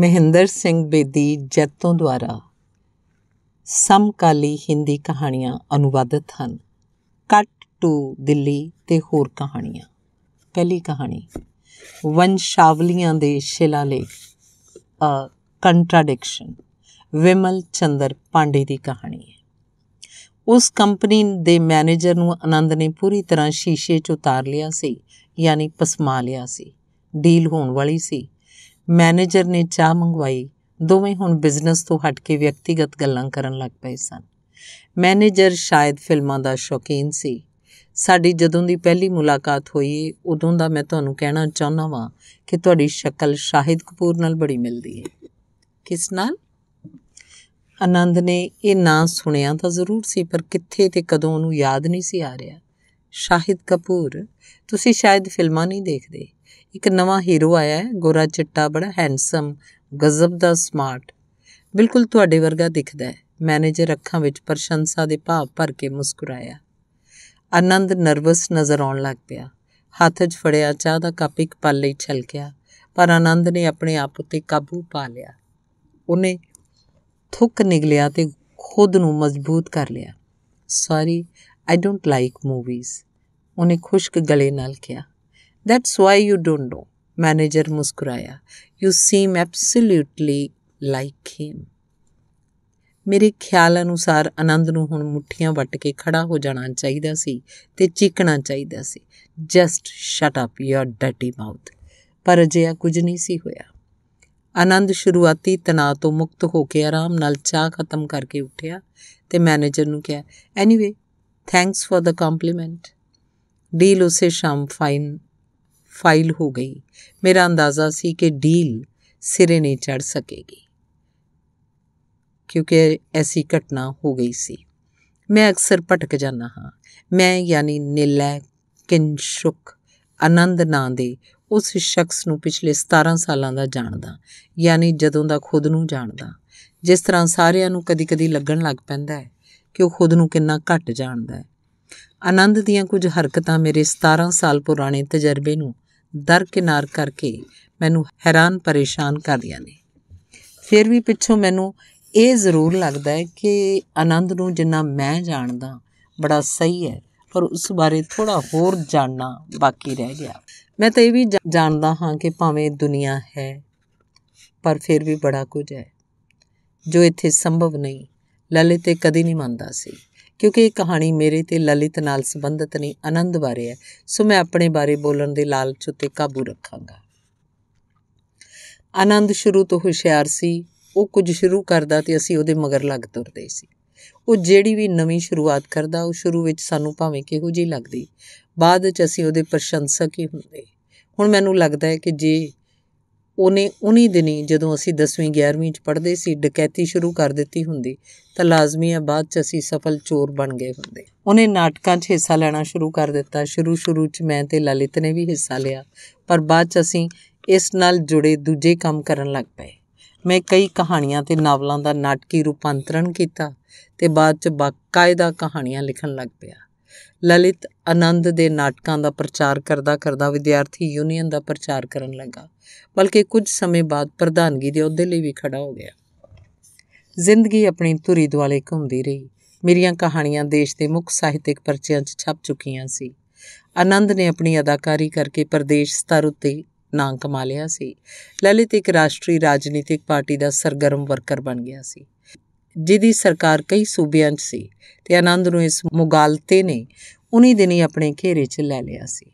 ਮਹਿੰਦਰ ਸਿੰਘ ਬੇਦੀ ਜੈਤੋਂ ਦੁਆਰਾ ਸਮਕਾਲੀ ਹਿੰਦੀ ਕਹਾਣੀਆਂ ਅਨੁਵਾਦਿਤ ਹਨ ਕੱਟ ਟੂ ਦਿੱਲੀ ਤੇ ਹੋਰ ਕਹਾਣੀਆਂ ਪਹਿਲੀ ਕਹਾਣੀ ਵੰਸ਼ਾਵਲੀਆਂ ਦੇ ਸ਼ਿਲਾਲੇਖ ਅ ਕੰਟਰਡਿਕਸ਼ਨ ਵਿਮਲ ਚੰਦਰ ਪਾਂਡੇ ਦੀ ਕਹਾਣੀ ਹੈ ਉਸ ਕੰਪਨੀ ਦੇ ਮੈਨੇਜਰ ਨੂੰ ਆਨੰਦ ਨੇ ਪੂਰੀ ਤਰ੍ਹਾਂ ਸ਼ੀਸ਼ੇ 'ਚ ਉਤਾਰ ਲਿਆ ਸੀ ਯਾਨੀ ਪਸਮਾ ਲਿਆ ਸੀ ਡੀਲ ਹੋਣ ਵਾਲੀ ਸੀ ਮੈਨੇਜਰ ਨੇ ਚਾਹ ਮੰਗਵਾਈ ਦੋਵੇਂ ਹੁਣ ਬਿਜ਼ਨਸ ਤੋਂ ਹਟ ਕੇ ਵਿਅਕਤੀਗਤ ਗੱਲਾਂ ਕਰਨ ਲੱਗ ਪਏ ਸਨ ਮੈਨੇਜਰ ਸ਼ਾਇਦ ਫਿਲਮਾਂ ਦਾ ਸ਼ੌਕੀਨ ਸੀ ਸਾਡੀ ਜਦੋਂ ਦੀ ਪਹਿਲੀ ਮੁਲਾਕਾਤ ਹੋਈ ਉਦੋਂ ਦਾ ਮੈਂ ਤੁਹਾਨੂੰ ਕਹਿਣਾ ਚਾਹੁੰਦਾ ਵਾਂ ਕਿ ਤੁਹਾਡੀ ਸ਼ਕਲ ਸ਼ਾਹਿਦ ਕਪੂਰ ਨਾਲ ਬੜੀ ਮਿਲਦੀ ਹੈ ਕਿਸ ਨਾਲ ਆਨੰਦ ਨੇ ਇਹ ਨਾਂ ਸੁਣਿਆ ਤਾਂ ਜ਼ਰੂਰ ਸੀ ਪਰ ਕਿੱਥੇ ਤੇ ਕਦੋਂ ਉਹਨੂੰ ਯਾਦ ਨਹੀਂ ਸੀ ਆ ਰਿਹਾ ਸ਼ਾਹਿਦ ਕਪੂਰ ਤੁਸੀਂ ਸ਼ਾਇਦ ਫਿਲਮਾਂ ਨਹੀਂ ਦੇਖਦੇ ਇੱਕ ਨਵਾਂ ਹੀਰੋ ਆਇਆ ਹੈ ਗੋਰਾ ਚਿੱਟਾ ਬੜਾ ਹੈਂਡਸਮ ਗਜ਼ਬ ਦਾ ਸਮਾਰਟ ਬਿਲਕੁਲ ਤੁਹਾਡੇ ਵਰਗਾ ਦਿਖਦਾ ਹੈ ਮੈਨੇਜਰ ਅੱਖਾਂ ਵਿੱਚ ਪ੍ਰਸ਼ੰਸਾ ਦੇ ਭਾਵ ਭਰ ਕੇ ਮੁਸਕਰਾਇਆ ਆਨੰਦ ਨਰਵਸ ਨਜ਼ਰ ਆਉਣ ਲੱਗ ਪਿਆ ਹੱਥ 'ਚ ਫੜਿਆ ਚਾਹ ਦਾ ਕੱਪ ਇੱਕ ਪਲ ਲਈ ਛਲਕਿਆ ਪਰ ਆਨੰਦ ਨੇ ਆਪਣੇ ਆਪ ਉੱਤੇ ਕਾਬੂ ਪਾ ਲਿਆ ਉਹਨੇ ਥੁੱਕ ਨਿਗਲਿਆ ਤੇ ਖੁਦ ਨੂੰ ਮਜ਼ਬੂਤ ਕਰ ਲਿਆ sorry I don't like movies ਉਹਨੇ ਖੁਸ਼ਕ ਗਲੇ ਨਾਲ ਕਿਹਾ That's why you don't know. Manager ਮੁਸਕਰਾਇਆ you seem absolutely like him ਮੇਰੇ ਖਿਆਲ ਅਨੁਸਾਰ ਆਨੰਦ ਨੂੰ ਹੁਣ ਮੁੱਠੀਆਂ ਵੱਟ ਕੇ ਖੜਾ ਹੋ ਜਾਣਾ ਚਾਹੀਦਾ ਸੀ ਤੇ ਚੀਕਣਾ ਚਾਹੀਦਾ ਸੀ just shut up your dirty mouth ਪਰ ਅਜਿਹਾ ਕੁਝ ਨਹੀਂ ਸੀ ਹੋਇਆ ਆਨੰਦ ਸ਼ੁਰੂਆਤੀ ਤਣਾਅ ਤੋਂ ਮੁਕਤ ਹੋ ਕੇ ਆਰਾਮ ਨਾਲ ਚਾਹ ਖਤਮ ਕਰਕੇ ਉੱਠਿਆ ਤੇ ਮੈਨੇਜਰ ਨੂੰ ਕਿਹਾ anyway thanks for the compliment deal ਉਸੇ ਸ਼ਾਮ ਫਾਈਨ ਫਾਈਲ ਹੋ ਗਈ ਮੇਰਾ ਅੰਦਾਜ਼ਾ ਸੀ ਕਿ ਡੀਲ ਸਿਰੇ ਨਹੀਂ ਚੜ ਸਕੇਗੀ ਕਿਉਂਕਿ ਐਸੀ ਘਟਨਾ ਹੋ ਗਈ ਸੀ ਮੈਂ ਅਕਸਰ ਭਟਕ ਜਾਂਦਾ ਹਾਂ ਮੈਂ ਯਾਨੀ ਨਿਲੈ ਕਿੰਸ਼ੁਕ ਆਨੰਦ ਨਾਂ ਦੇ ਉਸ ਸ਼ਖਸ ਨੂੰ ਪਿਛਲੇ 17 ਸਾਲਾਂ ਦਾ ਜਾਣਦਾ ਯਾਨੀ ਜਦੋਂ ਦਾ ਖੁਦ ਨੂੰ ਜਾਣਦਾ ਜਿਸ ਤਰ੍ਹਾਂ ਸਾਰਿਆਂ ਨੂੰ ਕਦੀ-ਕਦੀ ਲੱਗਣ ਲੱਗ ਪੈਂਦਾ ਹੈ ਕਿ ਉਹ ਖੁਦ ਨੂੰ ਕਿੰਨਾ ਘੱਟ ਜਾਣਦਾ ਹੈ ਆਨੰਦ ਦੀਆਂ ਕੁਝ ਹਰਕਤਾਂ ਮੇਰੇ 17 ਸਾਲ ਪੁਰਾਣੇ ਤਜਰਬੇ ਨੂੰ ਦਰਕਿਨਾਰ ਕਰਕੇ ਮੈਨੂੰ ਹੈਰਾਨ ਪਰੇਸ਼ਾਨ ਕਰਦੀਆਂ ਨੇ ਫਿਰ ਵੀ ਪਿੱਛੋਂ ਮੈਨੂੰ ਇਹ ਜ਼ਰੂਰ ਲੱਗਦਾ ਹੈ ਕਿ ਆਨੰਦ ਨੂੰ ਜਿੰਨਾ ਮੈਂ ਜਾਣਦਾ ਬੜਾ ਸਹੀ ਹੈ ਪਰ ਉਸ ਬਾਰੇ ਥੋੜਾ ਹੋਰ ਜਾਣਨਾ ਬਾਕੀ ਰਹਿ ਗਿਆ ਮੈਂ ਤਾਂ ਇਹ ਵੀ ਜਾਣਦਾ ਹਾਂ ਕਿ ਭਾਵੇਂ ਦੁਨੀਆ ਹੈ ਪਰ ਫਿਰ ਵੀ ਬੜਾ ਕੁਝ ਹੈ ਜੋ ਇੱਥੇ ਸੰਭਵ ਨਹੀਂ ਲਲਿਤੇ ਕਦੀ ਨਹੀਂ ਮੰਨਦਾ ਸੀ ਕਿਉਂਕਿ ਇਹ ਕਹਾਣੀ ਮੇਰੇ ਤੇ ਲਲਿਤ ਨਾਲ ਸੰਬੰਧਿਤ ਨਹੀਂ ਆਨੰਦ ਬਾਰੇ ਹੈ ਸੋ ਮੈਂ ਆਪਣੇ ਬਾਰੇ ਬੋਲਣ ਦੇ ਲਾਲਚ ਉਤੇ ਕਾਬੂ ਰੱਖਾਂਗਾ ਆਨੰਦ ਸ਼ੁਰੂ ਤੋਂ ਹੁਸ਼ਿਆਰ ਸੀ ਉਹ ਕੁਝ ਸ਼ੁਰੂ ਕਰਦਾ ਤੇ ਅਸੀਂ ਉਹਦੇ ਮਗਰ ਲੱਗ ਤੁਰਦੇ ਸੀ ਉਹ ਜਿਹੜੀ ਵੀ ਨਵੀਂ ਸ਼ੁਰੂਆਤ ਕਰਦਾ ਉਹ ਸ਼ੁਰੂ ਵਿੱਚ ਸਾਨੂੰ ਭਾਵੇਂ ਕਿਹੋ ਜਿਹੀ ਲੱਗਦੀ ਬਾਅਦ ਵਿੱਚ ਅਸੀਂ ਉਹਦੇ ਪ੍ਰਸ਼ੰਸਕ ਹੀ ਹੁੰਦੇ ਹੁਣ ਮੈਨੂੰ ਲੱਗਦਾ ਹੈ ਕਿ ਜੇ ਉਹਨੇ ਉਨੀ ਦਿਨੀ ਜਦੋਂ ਅਸੀਂ 10ਵੀਂ 11ਵੀਂ 'ਚ ਪੜ੍ਹਦੇ ਸੀ ਡਕੈਤੀ ਸ਼ੁਰੂ ਕਰ ਦਿੱਤੀ ਹੁੰਦੀ ਤਾਂ ਲਾਜ਼ਮੀ ਆ ਬਾਅਦ 'ਚ ਅਸੀਂ ਸਫਲ ਚੋਰ ਬਣ ਗਏ ਹੁੰਦੇ ਉਹਨੇ ਨਾਟਕਾਂ 'ਚ ਹਿੱਸਾ ਲੈਣਾ ਸ਼ੁਰੂ ਕਰ ਦਿੱਤਾ ਸ਼ੁਰੂ ਸ਼ੁਰੂ 'ਚ ਮੈਂ ਤੇ ਲਲਿਤ ਨੇ ਵੀ ਹਿੱਸਾ ਲਿਆ ਪਰ ਬਾਅਦ 'ਚ ਅਸੀਂ ਇਸ ਨਾਲ ਜੁੜੇ ਦੂਜੇ ਕੰਮ ਕਰਨ ਲੱਗ ਪਏ ਮੈਂ ਕਈ ਕਹਾਣੀਆਂ ਤੇ ਨਾਵਲਾਂ ਦਾ ਨਾਟਕੀ ਰੂਪਾਂਤਰਣ ਕੀਤਾ ਤੇ ਬਾਅਦ 'ਚ ਬਾਕਾਇਦਾ ਕਹਾਣੀਆਂ ਲਿਖਣ ਲੱਗ ਪਿਆ ਲਲਿਤ ਆਨੰਦ ਦੇ ਨਾਟਕਾਂ ਦਾ ਪ੍ਰਚਾਰ ਕਰਦਾ ਕਰਦਾ ਵਿਦਿਆਰਥੀ ਯੂਨੀਅਨ ਦਾ ਪ੍ਰਚਾਰ ਕਰਨ ਲੱਗਾ ਬਲਕਿ ਕੁਝ ਸਮੇਂ ਬਾਅਦ ਪ੍ਰਧਾਨਗੀ ਦੇ ਅਹੁਦੇ ਲਈ ਵੀ ਖੜਾ ਹੋ ਗਿਆ ਜ਼ਿੰਦਗੀ ਆਪਣੀ ਧੁਰੀ ਦੁਆਲੇ ਘੁੰਮਦੀ ਰਹੀ ਮੇਰੀਆਂ ਕਹਾਣੀਆਂ ਦੇਸ਼ ਦੇ ਮੁੱਖ ਸਾਹਿਤਿਕ ਪਰਚਿਆਂ 'ਚ ਛਪ ਚੁੱਕੀਆਂ ਸੀ ਆਨੰਦ ਨੇ ਆਪਣੀ ਅਦਾਕਾਰੀ ਕਰਕੇ ਪ੍ਰਦੇਸ਼ ਸਤਰ ਉੱਤੇ ਨਾਂ ਕਮਾ ਲਿਆ ਸੀ ਲਲਿਤ ਇੱਕ ਰਾਸ਼ਟਰੀ ਰਾਜਨੀਤਿਕ ਪਾਰਟੀ ਦਾ ਸਰਗਰਮ ਵਰਕਰ ਬਣ ਗਿਆ ਸੀ ਜਿਹਦੀ ਸਰਕਾਰ ਕਈ ਸੂਬਿਆਂ 'ਚ ਸੀ ਤੇ ਆਨੰਦ ਨੂੰ ਇਸ ਮੁਗਾਲਤੇ ਨੇ ਉਨੀ ਦਿਨੀ ਆਪਣੇ ਘੇਰੇ 'ਚ ਲੈ ਲਿਆ ਸੀ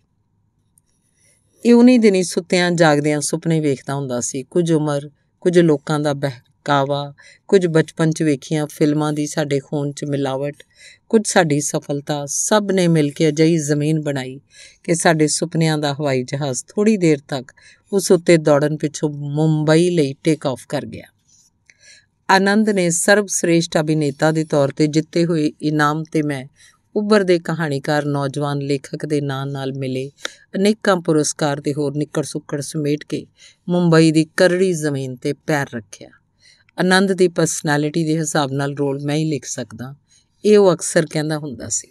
ਇਹ ਉਨੀ ਦਿਨੀ ਸੁੱਤਿਆਂ ਜਾਗਦਿਆਂ ਸੁਪਨੇ ਵੇਖਦਾ ਹੁੰਦਾ ਸੀ ਕੁਝ ਉਮਰ ਕੁਝ ਲੋਕਾਂ ਦਾ ਬਹਿਕਾਵਾ ਕੁਝ ਬਚਪਨ 'ਚ ਵੇਖੀਆਂ ਫਿਲਮਾਂ ਦੀ ਸਾਡੇ ਖੂਨ 'ਚ ਮਿਲਾਵਟ ਕੁਝ ਸਾਡੀ ਸਫਲਤਾ ਸਭ ਨੇ ਮਿਲ ਕੇ ਅਜਿਹੀ ਜ਼ਮੀਨ ਬਣਾਈ ਕਿ ਸਾਡੇ ਸੁਪਨਿਆਂ ਦਾ ਹਵਾਈ ਜਹਾਜ਼ ਥੋੜੀ ਦੇਰ ਤੱਕ ਉਸ ਉੱਤੇ ਦੌੜਨ ਪਿੱਛੋਂ ਮੁੰਬਈ ਲਈ ਟੇਕ ਆਫ ਕਰ ਗਿਆ ਆਨੰਦ ਨੇ ਸਰਬ ਸ੍ਰੇਸ਼ਟ ਅਭਿਨੇਤਾ ਦੇ ਤੌਰ ਤੇ ਜਿੱਤੇ ਹੋਏ ਇਨਾਮ ਤੇ ਮੈਂ ਉੱਭਰਦੇ ਕਹਾਣੀਕਾਰ ਨੌਜਵਾਨ ਲੇਖਕ ਦੇ ਨਾਂ ਨਾਲ ਮਿਲੇ ਅਨੇਕਾਂ ਪੁਰਸਕਾਰ ਤੇ ਹੋਰ ਨਿੱਕੜ-ਸੁੱਕੜ ਸਮੇਟ ਕੇ ਮੁੰਬਈ ਦੀ ਕਰੜੀ ਜ਼ਮੀਨ ਤੇ ਪੈਰ ਰੱਖਿਆ ਆਨੰਦ ਦੀ ਪਰਸਨੈਲਿਟੀ ਦੇ ਹਿਸਾਬ ਨਾਲ ਰੋਲ ਮੈਂ ਹੀ ਲਿਖ ਸਕਦਾ ਇਹ ਉਹ ਅਕਸਰ ਕਹਿੰਦਾ ਹੁੰਦਾ ਸੀ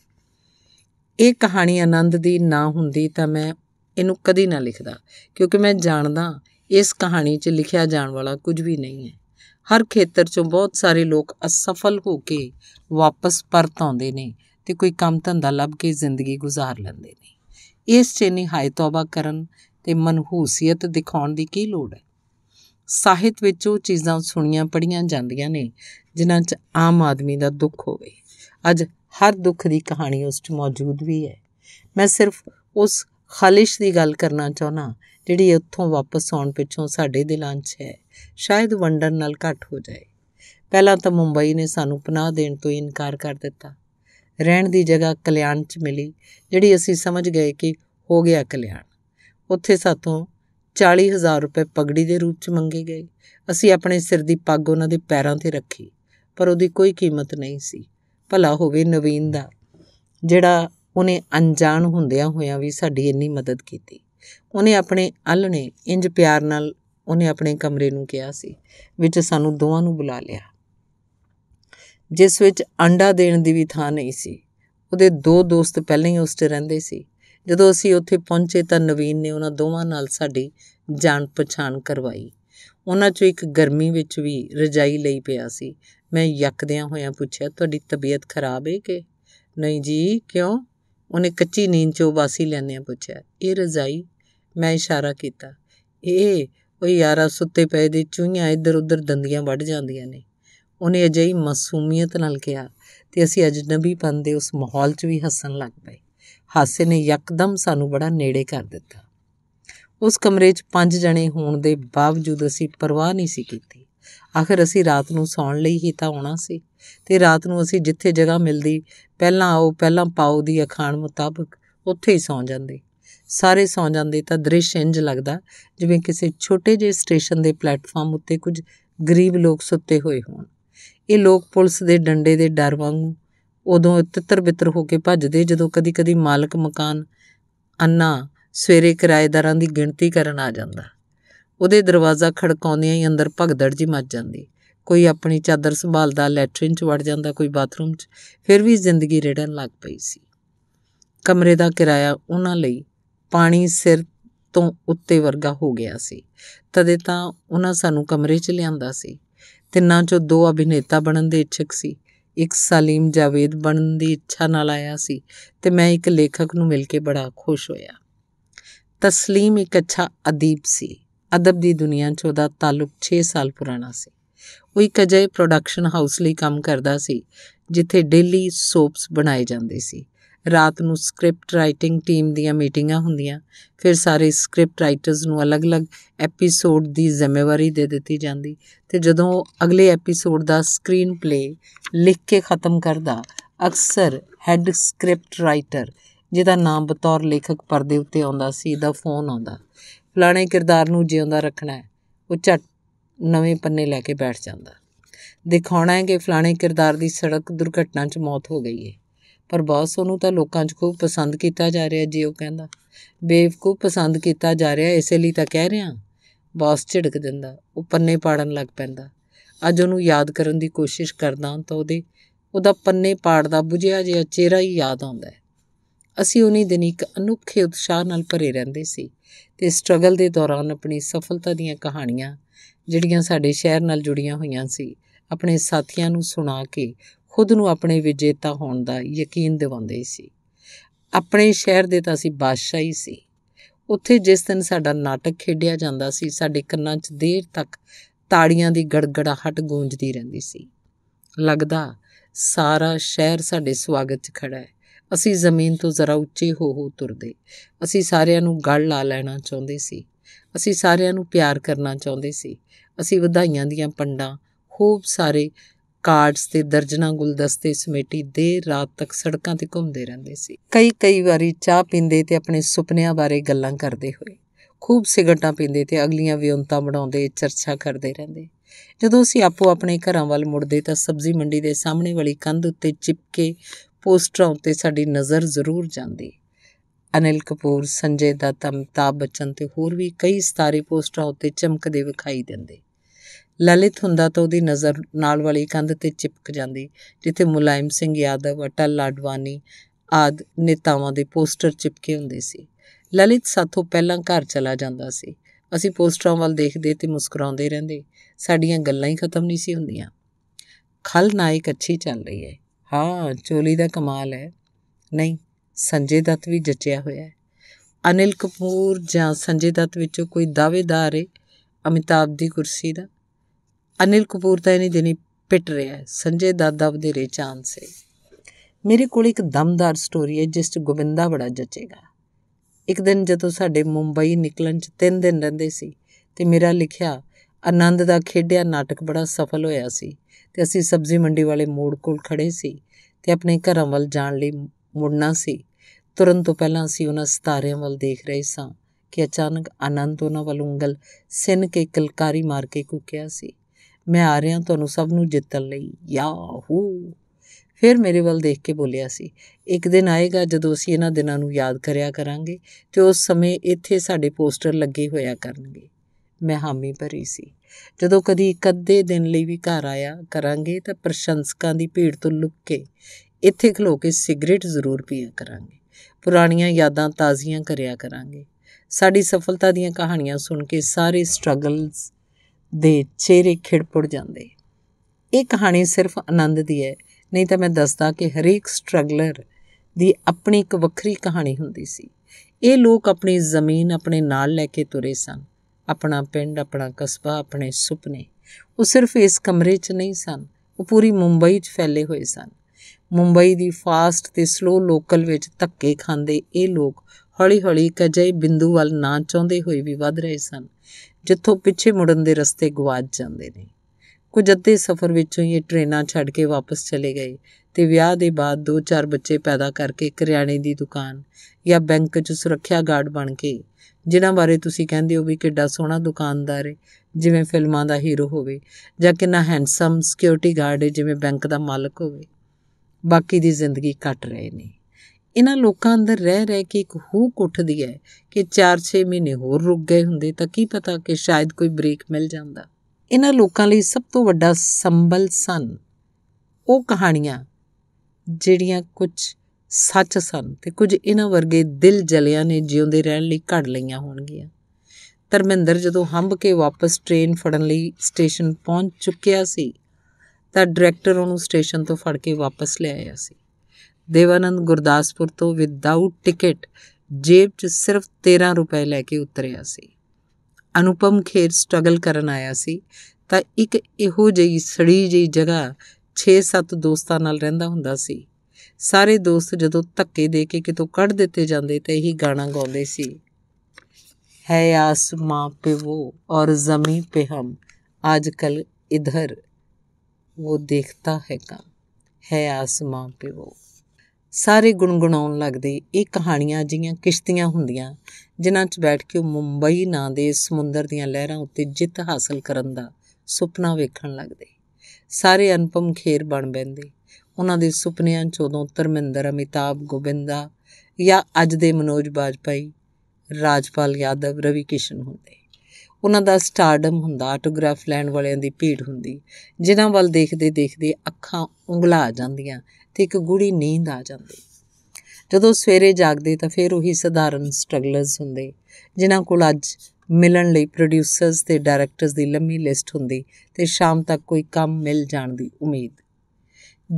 ਇਹ ਕਹਾਣੀ ਆਨੰਦ ਦੀ ਨਾ ਹੁੰਦੀ ਤਾਂ ਮੈਂ ਇਹਨੂੰ ਕਦੀ ਨਾ ਲਿਖਦਾ ਕਿਉਂਕਿ ਮੈਂ ਜਾਣਦਾ ਇਸ ਕਹਾਣੀ 'ਚ ਲਿਖਿਆ ਜਾਣ ਵਾਲਾ ਕੁਝ ਵੀ ਨਹੀਂ ਹੈ ਹਰ ਖੇਤਰ 'ਚੋਂ ਬਹੁਤ ਸਾਰੇ ਲੋਕ ਅਸਫਲ ਹੋ ਕੇ ਵਾਪਸ ਪਰਤ ਆਉਂਦੇ ਨੇ ਤੇ ਕੋਈ ਕੰਮ ਧੰਦਾ ਲੱਭ ਕੇ ਜ਼ਿੰਦਗੀ ਗੁਜ਼ਾਰ ਲੈਂਦੇ ਨੇ ਇਸ 'ਚ ਨਿਹਾਇ ਹਾਇ ਤੌਬਾ ਕਰਨ ਤੇ ਮਨਹੂਸੀਅਤ ਦਿਖਾਉਣ ਦੀ ਕੀ ਲੋੜ ਹੈ ਸਾਹਿਤ ਵਿੱਚ ਉਹ ਚੀਜ਼ਾਂ ਸੁਣੀਆਂ ਪੜੀਆਂ ਜਾਂਦੀਆਂ ਨੇ ਜਿਨ੍ਹਾਂ 'ਚ ਆਮ ਆਦਮੀ ਦਾ ਦੁੱਖ ਹੋਵੇ ਅੱਜ ਹਰ ਦੁੱਖ ਦੀ ਕਹਾਣੀ ਉਸ 'ਚ ਮੌਜੂਦ ਵੀ ਹੈ ਮੈਂ ਸਿਰਫ ਉਸ ਖਾਲਿਸ਼ ਦੀ ਗੱਲ ਕਰਨਾ ਚਾਹਣਾ ਜਿਹੜੀ ਉੱਥੋਂ ਵਾਪਸ ਆਉਣ ਪਿੱਛੋਂ ਸਾਡੇ ਦਿਲਾਂ 'ਚ ਹੈ ਸ਼ਾਇਦ ਵੰਡਰ ਨਾਲ ਘਟ ਹੋ ਜਾਏ ਪਹਿਲਾਂ ਤਾਂ ਮੁੰਬਈ ਨੇ ਸਾਨੂੰ ਪਨਾਹ ਦੇਣ ਤੋਂ ਇਨਕਾਰ ਕਰ ਦਿੱਤਾ ਰਹਿਣ ਦੀ ਜਗ੍ਹਾ ਕਲਿਆਣ 'ਚ ਮਿਲੀ ਜਿਹੜੀ ਅਸੀਂ ਸਮਝ ਗਏ ਕਿ ਹੋ ਗਿਆ ਕਲਿਆਣ ਉੱਥੇ ਸਾਤੋਂ 40000 ਰੁਪਏ ਪਗੜੀ ਦੇ ਰੂਪ 'ਚ ਮੰਗੇ ਗਏ ਅਸੀਂ ਆਪਣੇ ਸਿਰ ਦੀ ਪੱਗ ਉਹਨਾਂ ਦੇ ਪੈਰਾਂ ਤੇ ਰੱਖੀ ਪਰ ਉਹਦੀ ਕੋਈ ਕੀਮਤ ਨਹੀਂ ਸੀ ਭਲਾ ਹੋਵੇ ਨਵੀਨ ਦਾ ਜਿਹੜਾ ਉਹਨੇ ਅਣਜਾਣ ਹੁੰਦਿਆਂ ਹੋਇਆਂ ਵੀ ਸਾਡੀ ਇੰਨੀ ਮਦਦ ਕੀਤੀ ਉਹਨੇ ਆਪਣੇ ਅੱਲ ਨੇ ਇੰਜ ਪਿਆਰ ਨਾਲ ਉਹਨੇ ਆਪਣੇ ਕਮਰੇ ਨੂੰ ਕਿਹਾ ਸੀ ਵਿੱਚ ਸਾਨੂੰ ਦੋਵਾਂ ਨੂੰ ਬੁਲਾ ਲਿਆ ਜਿਸ ਵਿੱਚ ਅੰਡਾ ਦੇਣ ਦੀ ਵੀ ਥਾਂ ਨਹੀਂ ਸੀ ਉਹਦੇ ਦੋ ਦੋਸਤ ਪਹਿਲਾਂ ਹੀ ਉਸ ਤੇ ਰਹਿੰਦੇ ਸੀ ਜਦੋਂ ਅਸੀਂ ਉੱਥੇ ਪਹੁੰਚੇ ਤਾਂ ਨਵੀਨ ਨੇ ਉਹਨਾਂ ਦੋਵਾਂ ਨਾਲ ਸਾਡੀ ਜਾਣ ਪਛਾਣ ਕਰਵਾਈ ਉਹਨਾਂ 'ਚੋਂ ਇੱਕ ਗਰਮੀ ਵਿੱਚ ਵੀ ਰਜਾਈ ਲਈ ਪਿਆ ਸੀ ਮੈਂ ਯਕਦਿਆਂ ਹੋਇਆਂ ਪੁੱਛਿਆ ਤੁਹਾਡੀ ਤਬੀਅਤ ਖਰਾਬ ਹੈ ਕਿ ਨਹੀਂ ਜੀ ਕਿਉਂ ਉਹਨੇ ਕੱਚੀ ਨੀਂਦ 'ਚੋਂ ਬਾਸੀ ਲੈਣਿਆ ਪੁੱਛਿਆ ਇਹ ਰਜ਼ਾਈ ਮੈਂ ਇਸ਼ਾਰਾ ਕੀਤਾ ਇਹ ਉਹ ਯਾਰਾ ਸੁੱਤੇ ਪਏ ਦੇ ਚੂਹੀਆਂ ਇੱਧਰ ਉੱਧਰ ਦੰਦੀਆਂ ਵੱਢ ਜਾਂਦੀਆਂ ਨੇ ਉਹਨੇ ਅਜਿਹੀ ਮਾਸੂਮੀਅਤ ਨਾਲ ਕਿਹਾ ਤੇ ਅਸੀਂ ਅਜਨਬੀਪਨ ਦੇ ਉਸ ਮਾਹੌਲ 'ਚ ਵੀ ਹੱਸਣ ਲੱਗ ਪਏ ਹਾਸੇ ਨੇ ਇੱਕਦਮ ਸਾਨੂੰ ਬੜਾ ਨੇੜੇ ਕਰ ਦਿੱਤਾ ਉਸ ਕਮਰੇ 'ਚ ਪੰਜ ਜਣੇ ਹੋਣ ਦੇ ਬਾਵਜੂਦ ਅਸੀਂ ਪਰਵਾਹ ਨਹੀਂ ਸੀ ਕੀਤੀ ਆਖਰ ਅਸੀਂ ਰਾਤ ਨੂੰ ਸੌਣ ਲਈ ਹੀ ਤਾਂ ਆਉਣਾ ਸੀ ਤੇ ਰਾਤ ਨੂੰ ਅਸੀਂ ਜਿੱਥੇ ਜਗ੍ਹਾ ਮਿਲਦੀ ਪਹਿਲਾਂ ਆਓ ਪਹਿਲਾਂ ਪਾਓ ਦੀ ਅਖਾਣ ਮੁਤਾਬਕ ਉੱਥੇ ਹੀ ਸੌਂ ਜਾਂਦੇ ਸਾਰੇ ਸੌਂ ਜਾਂਦੇ ਤਾਂ ਦ੍ਰਿਸ਼ ਇੰਜ ਲੱਗਦਾ ਜਿਵੇਂ ਕਿਸੇ ਛੋਟੇ ਜਿਹੇ ਸਟੇਸ਼ਨ ਦੇ ਪਲੇਟਫਾਰਮ ਉੱਤੇ ਕੁਝ ਗਰੀਬ ਲੋਕ ਸੁੱਤੇ ਹੋਏ ਹੋਣ ਇਹ ਲੋਕ ਪੁਲਿਸ ਦੇ ਡੰਡੇ ਦੇ ਡਰ ਵਾਂਗੂ ਉਦੋਂ ਤਿੱਤਰ-ਬਿੱਤਰ ਹੋ ਕੇ ਭੱਜਦੇ ਜਦੋਂ ਕਦੀ-ਕਦੀ ਮਾਲਕ ਮਕਾਨ ਅੰਨਾ ਸਵੇਰੇ ਕਿਰਾਏਦਾਰਾਂ ਦੀ ਗਿਣਤੀ ਕਰਨ ਆ ਜਾਂਦਾ ਉਹਦੇ ਦਰਵਾਜ਼ਾ ਖੜਕਾਉਂਦਿਆਂ ਹੀ ਅੰਦਰ ਭਗਦੜ ਜੀ ਮੱਚ ਜਾਂਦੀ ਕੋਈ ਆਪਣੀ ਚਾਦਰ ਸੰਭਾਲਦਾ ਲੈਟਰਿਨ 'ਚ ਵੜ ਜਾਂਦਾ ਕੋਈ ਬਾਥਰੂਮ 'ਚ ਫਿਰ ਵੀ ਜ਼ਿੰਦਗੀ ਰੇੜਨ ਲੱਗ ਪਈ ਸੀ ਕਮਰੇ ਦਾ ਕਿਰਾਇਆ ਉਹਨਾਂ ਲਈ ਪਾਣੀ ਸਿਰ ਤੋਂ ਉੱਤੇ ਵਰਗਾ ਹੋ ਗਿਆ ਸੀ ਤਦੇ ਤਾਂ ਉਹਨਾਂ ਸਾਨੂੰ ਕਮਰੇ 'ਚ ਲਿਆਂਦਾ ਸੀ ਤਿੰਨਾਂ 'ਚੋਂ ਦੋ ਅਭਿਨੇਤਾ ਬਣਨ ਦੇ ਇੱਛਕ ਸੀ ਇੱਕ ਸਲੀਮ ਜਾਵੇਦ ਬਣਨ ਦੀ ਇੱਛਾ ਨਾਲ ਆਇਆ ਸੀ ਤੇ ਮੈਂ ਇੱਕ ਲੇਖਕ ਨੂੰ ਮਿਲ ਕੇ ਬੜਾ ਖੁਸ਼ ਹੋਇਆ ਤਸਲੀਮ ਇੱਕ ਅੱਛਾ ਅਦੀਬ ਸੀ ਅਦਬ ਦੀ ਦੁਨੀਆ 'ਚ ਉਹਦਾ ਤਾਲੁਕ 6 ਸਾਲ ਪੁਰਾਣਾ ਸੀ ਉਹ ਇੱਕ ਅਜੇ ਪ੍ਰੋਡਕਸ਼ਨ ਹਾਊਸ ਲਈ ਕੰਮ ਕਰਦਾ ਸੀ ਜਿੱਥੇ ਡੇਲੀ ਸੋਪਸ ਬਣਾਏ ਜਾਂਦੇ ਸੀ ਰਾਤ ਨੂੰ ਸਕ੍ਰਿਪਟ ਰਾਈਟਿੰਗ ਟੀਮ ਦੀਆਂ ਮੀਟਿੰਗਾਂ ਹੁੰਦੀਆਂ ਫਿਰ ਸਾਰੇ ਸਕ੍ਰਿਪਟ ਰਾਈਟਰਸ ਨੂੰ ਅਲੱਗ-ਅਲੱਗ ਐਪੀਸੋਡ ਦੀ ਜ਼ਿੰਮੇਵਾਰੀ ਦੇ ਦਿੱਤੀ ਜਾਂਦੀ ਤੇ ਜਦੋਂ ਅਗਲੇ ਐਪੀਸੋਡ ਦਾ ਸਕਰੀਨ ਪਲੇ ਲਿਖ ਕੇ ਖਤਮ ਕਰਦਾ ਅਕਸਰ ਹੈੱਡ ਸਕ੍ਰਿਪਟ ਰਾਈਟਰ ਜਿਹਦਾ ਨਾਮ ਬਤੌਰ ਲੇਖਕ ਪਰਦੇ ਉੱਤੇ ਆਉਂਦਾ ਸੀ ਦਾ ਫੋਨ ਆਉਂਦਾ ਫਲਾਣੇ ਕਿਰਦਾਰ ਨੂੰ ਜਿਉਂਦਾ ਰੱਖਣਾ ਹੈ ਉਹ ਝਟ ਨਵੇਂ ਪੰਨੇ ਲੈ ਕੇ ਬੈਠ ਜਾਂਦਾ ਦਿਖਾਉਣਾ ਹੈ ਕਿ ਫਲਾਣੇ ਕਿਰਦਾਰ ਦੀ ਸੜਕ ਦੁਰਘਟਨਾ 'ਚ ਮੌਤ ਹੋ ਗਈ ਹੈ ਪਰ ਬਾਸ ਉਹਨੂੰ ਤਾਂ ਲੋਕਾਂ 'ਚ ਖੂਬ ਪਸੰਦ ਕੀਤਾ ਜਾ ਰਿਹਾ ਜੀ ਉਹ ਕਹਿੰਦਾ ਬੇਵਕੂਫ ਪਸੰਦ ਕੀਤਾ ਜਾ ਰਿਹਾ ਇਸੇ ਲਈ ਤਾਂ ਕਹਿ ਰਿਹਾ ਬਾਸ ਝਿੜਕ ਦਿੰਦਾ ਉਹ ਪੰਨੇ ਪਾੜਨ ਲੱਗ ਪੈਂਦਾ ਅੱਜ ਉਹਨੂੰ ਯਾਦ ਕਰਨ ਦੀ ਕੋਸ਼ਿਸ਼ ਕਰਦਾ ਤਾਂ ਉਹਦੇ ਉਹਦਾ ਪੰਨੇ ਪਾੜਦਾ ਬੁਝਿਆ ਜਿਹਾ ਚਿਹਰਾ ਹੀ ਯਾਦ ਆਉਂਦਾ ਹੈ ਅਸੀਂ ਉਨੀ ਦਿਨ ਇੱਕ ਅਨੁਖੇ ਉਤਸ਼ਾਹ ਨਾਲ ਭਰੇ ਰਹਿੰਦੇ ਸੀ ਤੇ ਸਟਰਗਲ ਦੇ ਦੌਰਾਨ ਆਪਣੀ ਸਫਲਤਾ ਦੀਆਂ ਕਹਾਣੀਆਂ ਜਿਹੜੀਆਂ ਸਾਡੇ ਸ਼ਹਿਰ ਨਾਲ ਜੁੜੀਆਂ ਹੋਈਆਂ ਸੀ ਆਪਣੇ ਸਾਥੀਆਂ ਨੂੰ ਸੁਣਾ ਕੇ ਖੁਦ ਨੂੰ ਆਪਣੇ ਵਿਜੇਤਾ ਹੋਣ ਦਾ ਯਕੀਨ ਦਿਵਾਉਂਦੇ ਸੀ ਆਪਣੇ ਸ਼ਹਿਰ ਦੇ ਤਾਂ ਅਸੀਂ ਬਾਦਸ਼ਾਹ ਹੀ ਸੀ ਉੱਥੇ ਜਿਸ ਦਿਨ ਸਾਡਾ ਨਾਟਕ ਖੇਡਿਆ ਜਾਂਦਾ ਸੀ ਸਾਡੇ ਕੰਨਾਂ 'ਚ ਦੇਰ ਤੱਕ ਤਾੜੀਆਂ ਦੀ ਗੜਗੜਾਹਟ ਗੂੰਜਦੀ ਰਹਿੰਦੀ ਸੀ ਲੱਗਦਾ ਸਾਰਾ ਸ਼ਹਿਰ ਸਾਡੇ ਸਵਾਗਤ 'ਚ ਖੜਾ ਹੈ ਅਸੀਂ ਜ਼ਮੀਨ ਤੋਂ ਜ਼ਰਾ ਉੱਚੇ ਹੋ ਹੋ ਤੁਰਦੇ ਅਸੀਂ ਸਾਰਿਆਂ ਨੂੰ ਗੱਲ ਲਾ ਲੈਣਾ ਚਾਹੁੰਦੇ ਸੀ ਅਸੀਂ ਸਾਰਿਆਂ ਨੂੰ ਪਿਆਰ ਕਰਨਾ ਚਾਹੁੰਦੇ ਸੀ ਅਸੀਂ ਵਧਾਈਆਂ ਦੀਆਂ ਪੰਡਾਂ ਖੂਬ ਸਾਰੇ ਕਾਰਡਸ ਤੇ ਦਰਜਨਾ ਗੁਲਦਸਤੇ ਸਮੇਟੀ ਦੇ ਰਾਤ ਤੱਕ ਸੜਕਾਂ ਤੇ ਘੁੰਮਦੇ ਰਹਿੰਦੇ ਸੀ ਕਈ ਕਈ ਵਾਰੀ ਚਾਹ ਪੀਂਦੇ ਤੇ ਆਪਣੇ ਸੁਪਨਿਆਂ ਬਾਰੇ ਗੱਲਾਂ ਕਰਦੇ ਹੋਏ ਖੂਬ ਸਿਗਰਟਾਂ ਪੀਂਦੇ ਤੇ ਅਗਲੀਆਂ ਵਿਉਂਤਾਂ ਬਣਾਉਂਦੇ ਚਰਚਾ ਕਰਦੇ ਰਹਿੰਦੇ ਜਦੋਂ ਅਸੀਂ ਆਪੋ ਆਪਣੇ ਘਰਾਂ ਵੱਲ ਮੁੜਦੇ ਤਾਂ ਸਬਜ਼ੀ ਮੰਡੀ ਦੇ ਸਾਹਮਣੇ ਵਾਲੀ ਕੰਧ ਉੱਤੇ ਚਿਪਕੇ ਪੋਸਟਰਾਂ ਉੱਤੇ ਸਾਡੀ ਨਜ਼ਰ ਜ਼ਰੂਰ ਜਾਂਦੀ ਅਨਿਲ ਕਪੂਰ ਸੰਜੇ ਦੱਤ ਅਮਿਤਾਭ ਬਚਨ ਤੇ ਹੋਰ ਵੀ ਕਈ ਸਤਾਰੇ ਪੋਸਟਰਾਂ ਉੱਤੇ ਚਮਕਦੇ ਵਿਖਾਈ ਦਿੰਦੇ ਲਲਿਤ ਹੁੰਦਾ ਤਾਂ ਉਹਦੀ ਨਜ਼ਰ ਨਾਲ ਵਾਲੀ ਕੰਧ ਤੇ ਚਿਪਕ ਜਾਂਦੀ ਜਿੱਥੇ ਮੁਲਾਇਮ ਸਿੰਘ ਯਾਦਵ ਅਟਲ ਲਾਡਵਾਨੀ ਆਦ ਨੇਤਾਵਾਂ ਦੇ ਪੋਸਟਰ ਚਿਪਕੇ ਹੁੰਦੇ ਸੀ ਲਲਿਤ ਸਾਥੋਂ ਪਹਿਲਾਂ ਘਰ ਚਲਾ ਜਾਂਦਾ ਸੀ ਅਸੀਂ ਪੋਸਟਰਾਂ ਵੱਲ ਦੇਖਦੇ ਤੇ ਮੁਸਕਰਾਉਂਦੇ ਰਹਿੰਦੇ ਸਾਡੀਆਂ ਗੱਲਾਂ ਹੀ ਖਤਮ ਨਹੀਂ ਸੀ ਹੁੰਦੀਆਂ ਖਲ ਨਾਇਕ ਅੱਛੀ ਚੱਲ ਰਹੀ ਹੈ ਹਾਂ ਚੋਲੀ ਦਾ ਕਮਾਲ ਹੈ ਨਹੀਂ ਸੰਜੇ ਦੱਤ ਵੀ ਜੱਚਿਆ ਹੋਇਆ ਹੈ ਅਨਿਲ ਕਪੂਰ ਜਾਂ ਸੰਜੇ ਦੱਤ ਵਿੱਚੋਂ ਕੋਈ ਦਾਅਵੇਦਾਰ ਹੈ ਅਮਿਤਾਬ ਦੀ ਕੁਰਸੀ ਦਾ ਅਨਿਲ ਕਪੂਰ ਤਾਂ ਇਹਨੇ ਦਿਨੀ ਪਿੱਟ ਰਿਹਾ ਹੈ ਸੰਜੇ ਦੱਤ ਦਾ ਵਧੇਰੇ ਚਾਂਸ ਹੈ ਮੇਰੇ ਕੋਲ ਇੱਕ ਦਮਦਾਰ ਸਟੋਰੀ ਹੈ ਜਿਸ 'ਚ ਗੋਬਿੰਦਾ ਬੜਾ ਜੱਚੇਗਾ ਇੱਕ ਦਿਨ ਜਦੋਂ ਸਾਡੇ ਮੁੰਬਈ ਨਿਕਲਣ 'ਚ 3 ਦਿਨ ਰਹਿੰਦੇ ਸੀ ਤੇ ਮੇਰਾ ਲਿਖਿਆ ਆਨੰਦ ਦਾ ਖੇਡਿਆ ਨਾਟਕ ਬੜਾ ਸਫਲ ਹੋਇਆ ਸੀ ਤੇ ਅਸੀਂ ਸਬਜ਼ੀ ਮੰਡੀ ਵਾਲੇ ਮੋੜ ਕੋਲ ਖੜੇ ਸੀ ਤੇ ਆਪਣੇ ਘਰਾਂ ਵੱਲ ਜਾਣ ਲਈ ਮੁੜਨਾ ਸੀ ਤੁਰਨ ਤੋਂ ਪਹਿਲਾਂ ਅਸੀਂ ਉਹਨਾਂ ਸਤਾਰਿਆਂ ਵੱਲ ਦੇਖ ਰਹੇ ਸਾਂ ਕਿ ਅਚਾਨਕ ਆਨੰਦ ਉਹਨਾਂ ਵੱਲ ਉਂਗਲ ਸਿਨ ਕੇ ਕਲਕਾਰੀ ਮਾਰ ਕੇ ਕੁੱਕਿਆ ਸੀ ਮੈਂ ਆ ਰਿਹਾ ਤੁਹਾਨੂੰ ਸਭ ਨੂੰ ਜਿੱਤਣ ਲਈ ਯਾਹੂ ਫਿਰ ਮੇਰੇ ਵੱਲ ਦੇਖ ਕੇ ਬੋਲਿਆ ਸੀ ਇੱਕ ਦਿਨ ਆਏਗਾ ਜਦੋਂ ਅਸੀਂ ਇਹਨਾਂ ਦਿਨਾਂ ਨੂੰ ਯਾਦ ਕਰਿਆ ਕਰਾਂਗੇ ਤੇ ਉਸ ਸਮੇਂ ਇੱਥੇ ਸਾਡੇ ਪੋਸਟਰ ਲੱਗੇ ਹੋਇਆ ਕਰਨਗੇ ਮੈਂ ਹਾਮੀ ਭਰੀ ਸੀ ਜਦੋਂ ਕਦੀ ਕੱਦੇ ਦਿਨ ਲਈ ਵੀ ਘਰ ਆਇਆ ਕਰਾਂਗੇ ਤਾਂ ਪ੍ਰਸ਼ੰਸਕਾਂ ਦੀ ਭੀੜ ਤੋਂ ਲੁੱਕ ਕੇ ਇੱਥੇ ਖਲੋ ਕੇ ਸਿਗਰਟ ਜ਼ਰੂਰ ਪੀਆ ਕਰਾਂਗੇ ਪੁਰਾਣੀਆਂ ਯਾਦਾਂ ਤਾਜ਼ੀਆਂ ਕਰਿਆ ਕਰਾਂਗੇ ਸਾਡੀ ਸਫਲਤਾ ਦੀਆਂ ਕਹਾਣੀਆਂ ਸੁਣ ਕੇ ਸਾਰੇ ਸਟਰਗਲਸ ਦੇ ਚਿਹਰੇ ਖਿੜਪੜ ਜਾਂਦੇ ਇਹ ਕਹਾਣੀ ਸਿਰਫ ਆਨੰਦ ਦੀ ਹੈ ਨਹੀਂ ਤਾਂ ਮੈਂ ਦੱਸਦਾ ਕਿ ਹਰੇਕ ਸਟਰਗਲਰ ਦੀ ਆਪਣੀ ਇੱਕ ਵੱਖਰੀ ਕਹਾਣੀ ਹੁੰਦੀ ਸੀ ਇਹ ਲੋਕ ਆਪਣੀ ਜ਼ਮੀਨ ਆਪਣੇ ਨਾਲ ਲੈ ਕੇ ਤੁਰੇ ਸਨ ਆਪਣਾ ਪਿੰਡ ਆਪਣਾ ਕਸਬਾ ਆਪਣੇ ਸੁਪਨੇ ਉਹ ਸਿਰਫ ਇਸ ਕਮਰੇ 'ਚ ਨਹੀਂ ਸਨ ਉਹ ਪੂਰੀ ਮੁੰਬਈ 'ਚ ਫੈਲੇ ਹੋਏ ਸਨ ਮੁੰਬਈ ਦੀ ਫਾਸਟ ਤੇ ਸਲੋ ਲੋਕਲ ਵਿੱਚ ਧੱਕੇ ਖਾਂਦੇ ਇਹ ਲੋਕ ਹੌਲੀ-ਹੌਲੀ ਕਜੇ ਬਿੰਦੂ ਵੱਲ ਨਾ ਚਾਹੁੰਦੇ ਹੋਏ ਵੀ ਵੱਧ ਰਹੇ ਸਨ ਜਿੱਥੋਂ ਪਿੱਛੇ ਮੁੜਨ ਦੇ ਰਸਤੇ ਗਵਾਚ ਜਾਂਦੇ ਨੇ ਕੁਝ ਅੱਧੇ ਸਫ਼ਰ ਵਿੱਚੋਂ ਹੀ ਇਹ ਟ੍ਰੇਨਾਂ ਛੱਡ ਕੇ ਵਾਪਸ ਚਲੇ ਗਏ ਤੇ ਵਿਆਹ ਦੇ ਬਾਅਦ ਦੋ ਚਾਰ ਬੱਚੇ ਪੈਦਾ ਕਰਕੇ ਕਿਰਿਆਣੇ ਦੀ ਦੁਕਾਨ ਜਾਂ ਬੈਂਕ 'ਚ ਸੁਰੱਖਿਆ ਗਾਰਡ ਬਣ ਕੇ ਜਿਨ੍ਹਾਂ ਬਾਰੇ ਤੁਸੀਂ ਕਹਿੰਦੇ ਹੋ ਵੀ ਕਿੱਡਾ ਸੋਹਣਾ ਦੁਕਾਨਦਾਰ ਹੈ ਜਿਵੇਂ ਫਿਲਮਾਂ ਦਾ ਹੀਰੋ ਹੋਵੇ ਜਾਂ ਕਿੰਨਾ ਹੈਂਡਸਮ ਸਿਕਿਉਰਿਟੀ ਗਾਰਡ ਹੈ ਜਿਵੇਂ ਬੈਂਕ ਦਾ ਮਾਲਕ ਹੋਵੇ ਬਾਕੀ ਦੀ ਜ਼ਿੰਦਗੀ ਕੱਟ ਰਹੇ ਨੇ ਇਹਨਾਂ ਲੋਕਾਂ ਅੰਦਰ ਰਹਿ ਰਹਿ ਕੇ ਇੱਕ ਹੂਕ ਉੱਠਦੀ ਹੈ ਕਿ 4-6 ਮਹੀਨੇ ਹੋਰ ਰੁਕ ਗਏ ਹੁੰਦੇ ਤਾਂ ਕੀ ਪਤਾ ਕਿ ਸ਼ਾਇਦ ਕੋਈ ਬ੍ਰੇਕ ਮਿਲ ਜਾਂਦਾ ਇਹਨਾਂ ਲੋਕਾਂ ਲਈ ਸਭ ਤੋਂ ਵੱਡਾ ਸੰਬਲ ਸਨ ਉਹ ਕਹਾਣੀਆਂ ਜਿਹੜੀਆਂ ਕੁਝ ਸੱਚ ਸਨ ਤੇ ਕੁਝ ਇਹਨਾਂ ਵਰਗੇ ਦਿਲ ਜਲਿਆਂ ਨੇ ਜਿਉਂਦੇ ਰਹਿਣ ਲਈ ਘੜ ਲਈਆਂ ਹੋਣਗੀਆਂ ਧਰਮਿੰਦਰ ਜਦੋਂ ਹੰਬ ਕੇ ਵਾਪਸ ਟ੍ਰੇਨ ਫੜਨ ਲਈ ਸਟੇਸ਼ਨ ਪਹੁੰਚ ਚੁੱਕਿਆ ਸੀ ਤਾਂ ਡਾਇਰੈਕਟਰ ਉਹਨੂੰ ਸਟੇਸ਼ਨ ਤੋਂ ਫੜ ਕੇ ਵਾਪਸ ਲੈ ਆਇਆ ਸੀ ਦੇਵਾਨੰਦ ਗੁਰਦਾਸਪੁਰ ਤੋਂ ਵਿਦਆਊਟ ਟਿਕਟ ਜੇਬ 'ਚ ਸਿਰਫ 13 ਰੁਪਏ ਲੈ ਕੇ ਉਤਰਿਆ ਸੀ ਅਨੁਪਮ ਖੇਰ ਸਟਰਗਲ ਕਰਨ ਆਇਆ ਸੀ ਤਾਂ ਇੱਕ ਇਹੋ ਜਿਹੀ ਸੜੀ ਜਿਹੀ ਜਗ੍ਹਾ 6-7 ਦੋਸਤਾਂ ਨਾਲ ਰਹਿੰਦਾ ਹੁੰਦਾ ਸੀ ਸਾਰੇ ਦੋਸਤ ਜਦੋਂ ਧੱਕੇ ਦੇ ਕੇ ਕਿਤੋਂ ਕੱਢ ਦਿੱਤੇ ਜਾਂਦੇ ਤਾਂ ਇਹੀ ਗਾਣਾ ਗਾਉਂਦੇ ਸੀ ਹੈ ਆਸਮਾਂ ਪੇ ਵੋ ਔਰ ਜ਼ਮੀਨ ਪੇ ਹਮ ਕੱਲ ਇਧਰ ਉਹ ਦੇਖਤਾ ਹੈ ਕਾ ਹੈ ਆਸਮਾਂ ਪੇ ਵੋ ਸਾਰੇ ਗੁੰਗਣਾਉਣ ਲੱਗਦੇ ਇਹ ਕਹਾਣੀਆਂ ਜਿਹੀਆਂ ਕਿਸ਼ਤੀਆਂ ਹੁੰਦੀਆਂ ਜਿਨ੍ਹਾਂ 'ਚ ਬੈਠ ਕੇ ਉਹ ਮੁੰਬਈ ਨਾਂ ਦੇ ਸਮੁੰਦਰ ਦੀਆਂ ਲਹਿਰਾਂ ਉੱਤੇ ਜਿੱਤ ਹਾਸਲ ਕਰਨ ਦਾ ਸੁਪਨਾ ਵੇਖਣ ਲੱਗਦੇ ਸਾਰੇ ਅਨਪਮ ਖੇਰ ਬਣ ਬੈਂਦੇ ਉਹਨਾਂ ਦੇ ਸੁਪਨਿਆਂ 'ਚ ਉਦੋਂ ਧਰਮਿੰਦਰ ਅਮਿਤਾਭ ਗੋਬਿੰਦਾ ਜਾਂ ਅੱਜ ਦੇ ਮਨੋਜ ਬਾਜਪਾਈ ਰਾਜਪਾਲ ਯਾਦਵ ਰਵੀ ਕਿਸ਼ਨ ਹੁੰਦੇ ਉਹਨਾਂ ਦਾ ਸਟਾਰਡਮ ਹੁੰਦਾ ਆਟੋਗ੍ਰਾਫ ਲੈਣ ਵਾਲਿਆਂ ਦੀ ਭੀੜ ਹੁੰਦੀ ਜਿਨ੍ਹਾਂ ਵੱਲ ਦੇਖਦੇ ਦੇਖਦੇ ਅੱਖਾਂ ਉਂਗਲਾ ਆ ਜਾਂਦੀਆਂ ਤੇ ਇੱਕ ਗੂੜੀ ਨੀਂਦ ਆ ਜਾਂਦੀ ਜਦੋਂ ਸਵੇਰੇ ਜਾਗਦੇ ਤਾਂ ਫਿਰ ਉਹੀ ਸਧਾਰਨ ਸਟਰਗਲਰਸ ਹੁੰਦੇ ਜਿਨ੍ਹਾਂ ਕੋਲ ਅੱਜ ਮਿਲਣ ਲਈ ਪ੍ਰੋਡਿਊਸਰਸ ਤੇ ਡਾਇਰੈਕਟਰਸ ਦੀ ਲੰਮੀ ਲਿਸਟ ਹੁੰਦੀ ਤੇ ਸ਼ਾਮ ਤੱਕ ਕੋਈ ਕੰਮ ਮਿਲ ਜਾਣ ਦੀ ਉਮੀਦ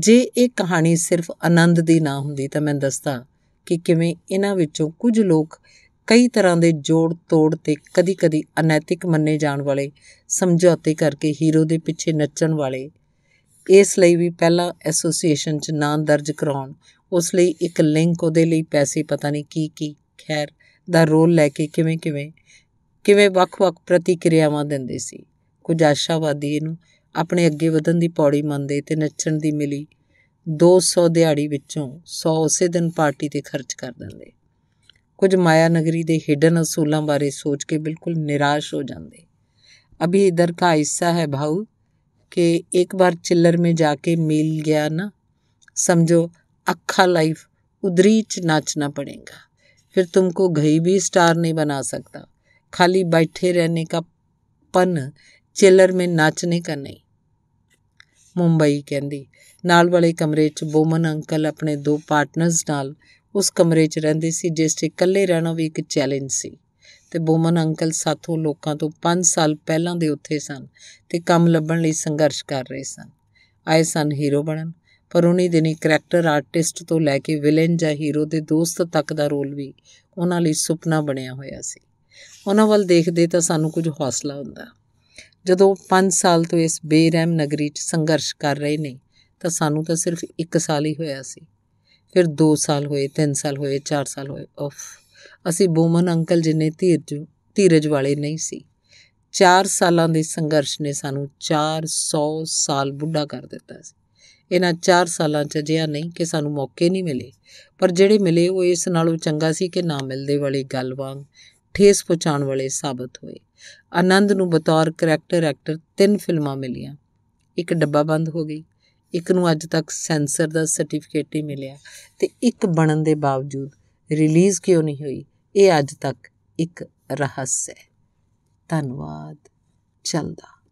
ਜੇ ਇਹ ਕਹਾਣੀ ਸਿਰਫ ਆਨੰਦ ਦੀ ਨਾ ਹੁੰਦੀ ਤਾਂ ਮੈਂ ਦੱਸਦਾ ਕਿ ਕਿਵੇਂ ਇਹਨਾਂ ਵਿੱਚੋਂ ਕੁਝ ਲੋਕ ਕਈ ਤਰ੍ਹਾਂ ਦੇ ਜੋੜ ਤੋੜ ਤੇ ਕਦੀ-ਕਦੀ ਅਨੈਤਿਕ ਮੰਨੇ ਜਾਣ ਵਾਲੇ ਸਮਝੌਤੇ ਕਰਕੇ ਹੀਰੋ ਦੇ ਪਿੱਛੇ ਨੱਚਣ ਵਾਲੇ ਇਸ ਲਈ ਵੀ ਪਹਿਲਾਂ ਐਸੋਸੀਏਸ਼ਨ 'ਚ ਨਾਂ ਦਰਜ ਕਰਾਉਣ ਉਸ ਲਈ ਇੱਕ ਲਿੰਕ ਉਹਦੇ ਲਈ ਪੈਸੇ ਪਤਾ ਨਹੀਂ ਕੀ ਕੀ ਖੈਰ ਦਾ ਰੋਲ ਲੈ ਕੇ ਕਿਵੇਂ ਕਿਵੇਂ ਕਿਵੇਂ ਵੱਖ-ਵੱਖ ਪ੍ਰਤੀਕਿਰਿਆਵਾਂ ਦਿੰਦੇ ਸੀ ਕੁਝ ਆਸ਼ਾਵਾਦੀ ਇਹਨੂੰ ਆਪਣੇ ਅੱਗੇ ਵਧਣ ਦੀ ਪੌੜੀ ਮੰਨਦੇ ਤੇ ਨੱਚਣ ਦੀ ਮਿਲੀ 200 ਦਿਹਾੜੀ ਵਿੱਚੋਂ 100 ਉਸੇ ਦਿਨ ਪਾਰਟੀ ਤੇ ਖਰਚ ਕਰ ਦਿੰਦੇ ਕੁਝ ਮਾਇਆ ਨਗਰੀ ਦੇ ਹਿਡਨ ਅਸੂਲਾਂ ਬਾਰੇ ਸੋਚ ਕੇ ਬਿਲਕੁਲ ਨਿਰਾਸ਼ ਹੋ ਜਾਂਦੇ ਅਭੀ ਇਧਰ ਦਾ ਹਿੱਸਾ ਹੈ ਭਾਉ ਕਿ ਇੱਕ ਵਾਰ ਚਿੱਲਰ ਮੇ ਜਾ ਕੇ ਮਿਲ ਗਿਆ ਨਾ ਸਮਝੋ ਅੱਖਾ ਲਾਈਫ ਉਦਰੀ ਚ ਨੱਚਣਾ ਪੜੇਗਾ ਫਿਰ ਤੁਮਕੋ ਘਈ ਵੀ ਸਟਾਰ ਨਹੀਂ ਬਣਾ ਸਕਦਾ ਖਾਲੀ ਬੈਠੇ ਰਹਿਣੇ ਕਾ ਪਨ ਚੇਲਰ ਮੇ ਨਾਚਨੇ ਕਾ ਨਹੀਂ ਮੁੰਬਈ ਕਹਿੰਦੀ ਨਾਲ ਵਾਲੇ ਕਮਰੇ 'ਚ ਬੋਮਨ ਅੰਕਲ ਆਪਣੇ ਦੋ ਪਾਰਟਨਰਸ ਨਾਲ ਉਸ ਕਮਰੇ 'ਚ ਰਹਿੰਦੇ ਸੀ ਜਿਸ 'ਚ ਇਕੱਲੇ ਰਹਿਣਾ ਵੀ ਇੱਕ ਚੈਲੰਜ ਸੀ ਤੇ ਬੋਮਨ ਅੰਕਲ ਸਾਥੋਂ ਲੋਕਾਂ ਤੋਂ 5 ਸਾਲ ਪਹਿਲਾਂ ਦੇ ਉੱਥੇ ਸਨ ਤੇ ਕੰਮ ਲੱਭਣ ਲਈ ਸੰਘਰਸ਼ ਕਰ ਰਹੇ ਸਨ ਆਏ ਸਨ ਹੀਰੋ ਬਣਨ ਪਰ ਉਨ੍ਹੀਂ ਦਿਨੀ ਕੈਰੈਕਟਰ ਆਰਟਿਸਟ ਤੋਂ ਲੈ ਕੇ ਵਿਲਨ ਜਾਂ ਹੀਰੋ ਦੇ ਦੋਸਤ ਤੱਕ ਦਾ ਰੋਲ ਵੀ ਉਹਨਾਂ ਲਈ ਸੁਪਨਾ ਬਣਿਆ ਹੋਇਆ ਸੀ ਉਹਨਾਂ ਵੱਲ ਦੇਖਦੇ ਤਾਂ ਸਾਨੂੰ ਕੁਝ ਹੌਸਲਾ ਹੁੰਦਾ ਜਦੋਂ 5 ਸਾਲ ਤੋਂ ਇਸ ਬੇਰਹਿਮ ਨਗਰੀ 'ਚ ਸੰਘਰਸ਼ ਕਰ ਰਹੇ ਨੇ ਤਾਂ ਸਾਨੂੰ ਤਾਂ ਸਿਰਫ 1 ਸਾਲ ਹੀ ਹੋਇਆ ਸੀ ਫਿਰ 2 ਸਾਲ ਹੋਏ 3 ਸਾਲ ਹੋਏ 4 ਸਾਲ ਹੋਏ ਉਫ ਅਸੀਂ ਬੋਮਨ ਅੰਕਲ ਜਿੰਨੇ ਧੀਰਜ ਧੀਰਜ ਵਾਲੇ ਨਹੀਂ ਸੀ 4 ਸਾਲਾਂ ਦੇ ਸੰਘਰਸ਼ ਨੇ ਸਾਨੂੰ 400 ਸਾਲ ਬੁੱਢਾ ਕਰ ਦਿੱਤਾ ਸੀ ਇਹਨਾਂ 4 ਸਾਲਾਂ 'ਚ ਜਿਆ ਨਹੀਂ ਕਿ ਸਾਨੂੰ ਮੌਕੇ ਨਹੀਂ ਮਿਲੇ ਪਰ ਜਿਹੜੇ ਮਿਲੇ ਉਹ ਇਸ ਨਾਲੋਂ ਚੰਗਾ ਸੀ ਕਿ ਨਾ ਮਿਲਦੇ ਵਾਲੀ ਗੱਲ ਵਾਂਗ ਠੇਸ ਪਹੁੰਚਾਉਣ ਵਾਲੇ ਸਾਬਤ ਹੋਏ ਆਨੰਦ ਨੂੰ ਬਤੌਰ ਕੈਰੈਕਟਰ ਐਕਟਰ ਤਿੰਨ ਫਿਲਮਾਂ ਮਿਲੀਆਂ ਇੱਕ ਡੱਬਾ ਬੰਦ ਹੋ ਗਈ ਇੱਕ ਨੂੰ ਅੱਜ ਤੱਕ ਸੈਂਸਰ ਦਾ ਸਰਟੀਫਿਕੇਟ ਹੀ ਮਿਲਿਆ ਤੇ ਇੱਕ ਬਣਨ ਦੇ ਬਾਵਜੂਦ ਰਿਲੀਜ਼ ਕਿਉਂ ਨਹੀਂ ਹੋਈ ਇਹ ਅੱਜ ਤੱਕ ਇੱਕ ਰਹੱਸ ਹੈ ਧੰਨਵਾਦ ਚੱਲਦਾ